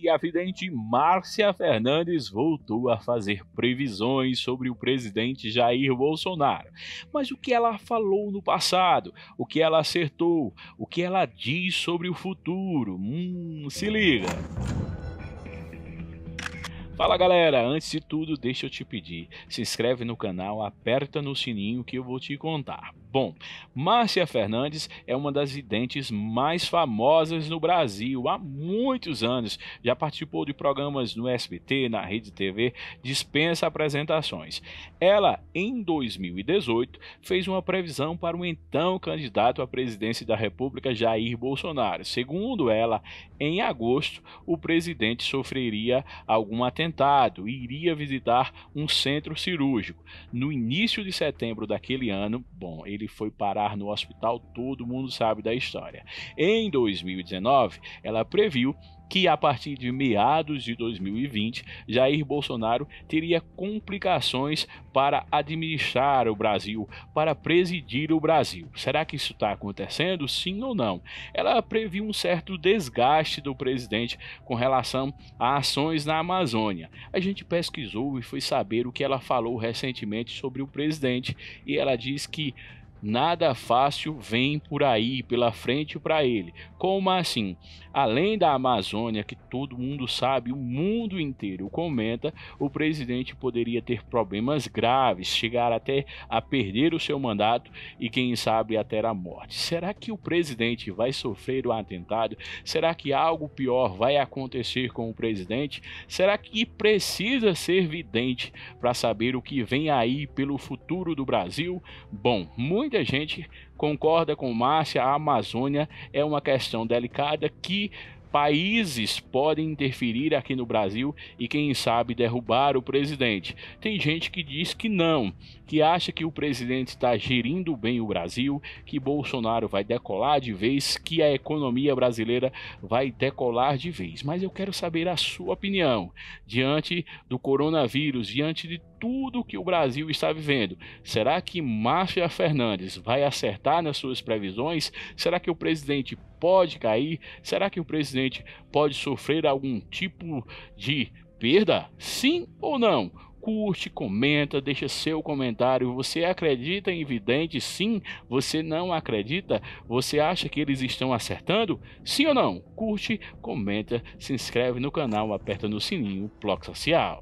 que a vidente Márcia Fernandes voltou a fazer previsões sobre o presidente Jair Bolsonaro. Mas o que ela falou no passado, o que ela acertou, o que ela diz sobre o futuro? Hum, se liga. Fala galera, antes de tudo, deixa eu te pedir, se inscreve no canal, aperta no sininho que eu vou te contar. Bom, Márcia Fernandes é uma das videntes mais famosas no Brasil há muitos anos. Já participou de programas no SBT, na Rede TV, dispensa apresentações. Ela, em 2018, fez uma previsão para o então candidato à presidência da República, Jair Bolsonaro. Segundo ela, em agosto, o presidente sofreria algum atentado e iria visitar um centro cirúrgico. No início de setembro daquele ano, bom, ele foi parar no hospital, todo mundo sabe da história. Em 2019, ela previu que a partir de meados de 2020, Jair Bolsonaro teria complicações para administrar o Brasil, para presidir o Brasil. Será que isso está acontecendo? Sim ou não? Ela previu um certo desgaste do presidente com relação a ações na Amazônia. A gente pesquisou e foi saber o que ela falou recentemente sobre o presidente e ela diz que Nada fácil vem por aí, pela frente para ele. Como assim? Além da Amazônia, que todo mundo sabe, o mundo inteiro comenta, o presidente poderia ter problemas graves, chegar até a perder o seu mandato e, quem sabe, até a morte. Será que o presidente vai sofrer um atentado? Será que algo pior vai acontecer com o presidente? Será que precisa ser vidente para saber o que vem aí pelo futuro do Brasil? Bom, muito muita gente concorda com Márcia, a Amazônia é uma questão delicada que países podem interferir aqui no Brasil e, quem sabe, derrubar o presidente. Tem gente que diz que não, que acha que o presidente está gerindo bem o Brasil, que Bolsonaro vai decolar de vez, que a economia brasileira vai decolar de vez. Mas eu quero saber a sua opinião diante do coronavírus, diante de tudo que o Brasil está vivendo. Será que Márcia Fernandes vai acertar nas suas previsões? Será que o presidente pode cair? Será que o presidente paciente pode sofrer algum tipo de perda? Sim ou não? curte, comenta, deixa seu comentário. Você acredita em vidente? Sim. Você não acredita? Você acha que eles estão acertando? Sim ou não? Curte, comenta, se inscreve no canal, aperta no sininho, bloco social.